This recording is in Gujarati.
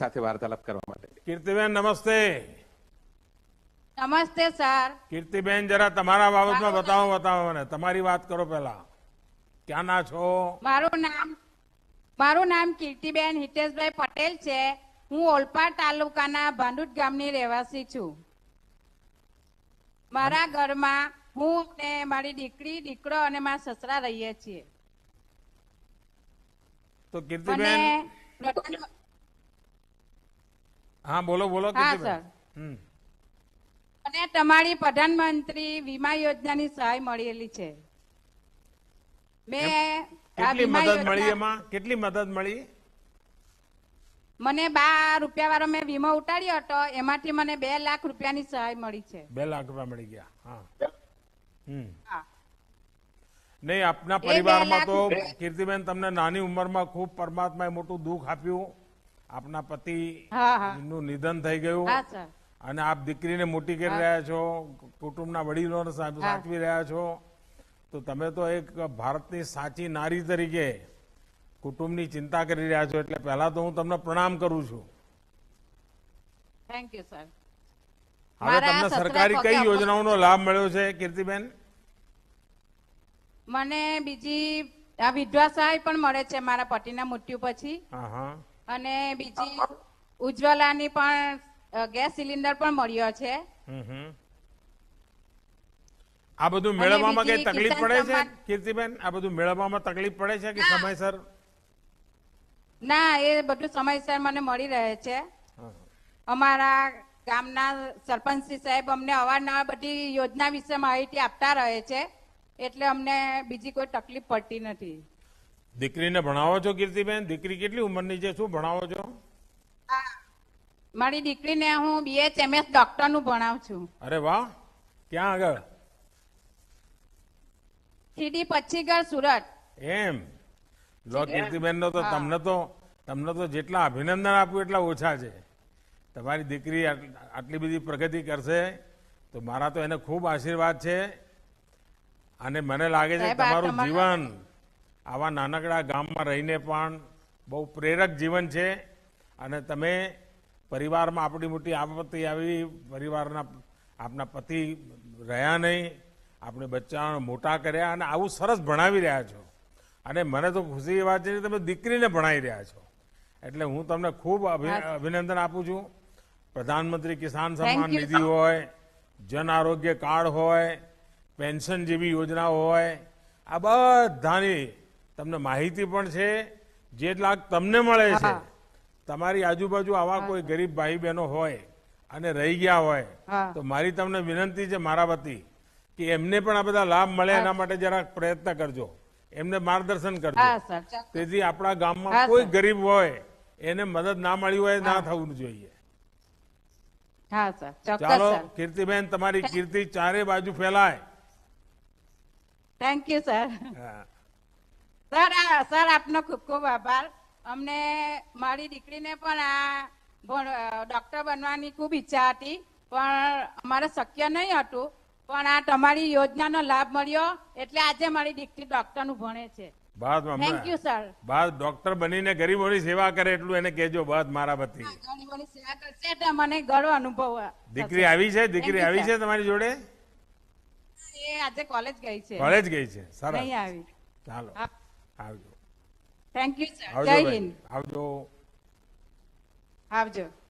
સાથે વાર્તાલાપ કરવા માટે કીર્તિબેન નમસ્તે નમસ્તે સર કીર્તિબેન જરા તમારા બાબતમાં બતાવો બતાવો મને તમારી વાત કરો પહેલા ક્યાં ના છો મારું નામ મારું નામ કીર્તિબેન હિતેશભાઈ પટેલ છે હું ઓલપાડ તાલુકાના ભાંડુટ ગામની રહેવાસી છું મારા ઘરમાં હું ને મારી દીકરી દીકરો અને મારા સસરા રહીએ છીએ તો કીર્તિબેન હા બોલો બોલો હા સર અને તમારી પ્રધાનમંત્રી વીમા યોજનાની સહાય મળેલી છે મેં કેટલી મદદ મળી એમાં કેટલી મદદ મળી મને બાર રૂપિયા વાળો મેં વીમો ઉતાર્યો હતો એમાંથી મને બે લાખ રૂપિયાની સહાય મળી છે બે લાખ રૂપિયા મળી ગયા હા હમ નહીં આપના પરિવારમાં તો કીર્તિબેન તમને નાની ઉંમરમાં ખૂબ પરમાત્માએ મોટું દુઃખ આપ્યું આપના પતિ નું નિધન થઈ ગયું અને આપ દીકરીને મોટી કરી રહ્યા છો કુટુંબના વડીલો સાચવી રહ્યા છો તો તમે તો એક ભારતની સાચી નારી તરીકે કુટુંબની ચિંતા કરી રહ્યા છો એટલે પહેલા તો હું તમને પ્રણામ કરું છું થેન્ક યુ સર હવે તમને સરકારી કઈ યોજનાઓનો લાભ મળ્યો છે કીર્તિબેન મને બીજી આ વિધવા સહાય પણ મળે છે મારા પતિના મૃત્યુ પછી હા હા અને બીજી ઉજ્જવલાની પણ ગેસ સિલિન્ડર પણ મળ્યો છે આ બધું મેળવવામાં કઈ તકલીફ પડે છે કીર્તિબેન આ બધું મેળવવામાં તકલીફ પડે છે કે સમયસર ના એ બધું સમયસર મને મળી રહે છે અમારા ગામના સરપંચશ્રી સાહેબ અમને અવારનવાર બધી યોજના વિશે માહિતી આપતા રહે છે એટલે અમને બીજી કોઈ તકલીફ પડતી નથી દીકરીને ભણાવો છો કીર્તિબેન દીકરી કેટલી ઉંમરની છે શું ભણાવો છો મારી દીકરીને હું બીએચએમએસ ડોક્ટર નું ભણાવું છું અરે વાહ ક્યાં આગળ સીડી પચ્છીગઢ સુરત એમ લો કીર્તિબેન નો તો તમને તો તમને તો જેટલા અભિનંદન આપ્યું એટલા ઓછા છે તમારી દીકરી આટલી બધી પ્રગતિ કરશે તો મારા તો એને ખૂબ આશીર્વાદ છે અને મને લાગે છે તમારું જીવન આવા નાનકડા ગામમાં રહીને પણ બહુ પ્રેરક જીવન છે અને તમે પરિવારમાં આપણી મોટી આપત્તિ આવી પરિવારના આપના પતિ રહ્યા નહીં આપણે બચ્ચાઓને મોટા કર્યા અને આવું સરસ ભણાવી રહ્યા છો અને મને તો ખુશી વાત છે કે તમે દીકરીને ભણાવી રહ્યા છો એટલે હું તમને ખૂબ અભિનંદન આપું છું પ્રધાનમંત્રી કિસાન સન્માન નિધિ હોય જન આરોગ્ય કાર્ડ હોય પેન્શન જેવી યોજના હોય આ બધાની તમને માહિતી પણ છે જે લાખ તમને મળે છે તમારી આજુબાજુ આવા કોઈ ગરીબ ભાઈ બહેનો હોય અને રહી ગયા હોય તો મારી તમને વિનંતી છે મારા વતી કે એમને પણ આ બધા લાભ મળે એના માટે જરાક પ્રયત્ન કરજો એમને માર્ગદર્શન કરજો તેથી આપણા ગામમાં કોઈ ગરીબ હોય એને મદદ ના મળી હોય ના થવું જોઈએ ચાલો કીર્તિબેન તમારી કીર્તિ ચારે બાજુ ફેલાય thank you sir sir sir આપનો ખૂબ ખૂબ આભાર અમને મારી દીકરીને પણ આ ડોક્ટર બનવાની ખૂબ ઈચ્છા હતી પણ અમારે શક્ય નહીં હતું પણ આ તમારી યોજનાનો લાભ મળ્યો એટલે આજે મારી દીકરી ડોક્ટરનું ભણે છે બાદ થેન્ક યુ સર બાદ ડોક્ટર બનીને ગરીબોની સેવા કરે એટલું એને કહેજો બાદ મારા પતિ ગરીબોની સેવા કરશે એટલે મને ગર્વ અનુભવ દીકરી આવી છે દીકરી આવી છે તમારી જોડે એ આજે કોલેજ ગઈ છે કોલેજ ગઈ છે સરસ નહીં આવી ચાલો Have you. Thank you, sir. Have Jai Hind. Have you. Have you.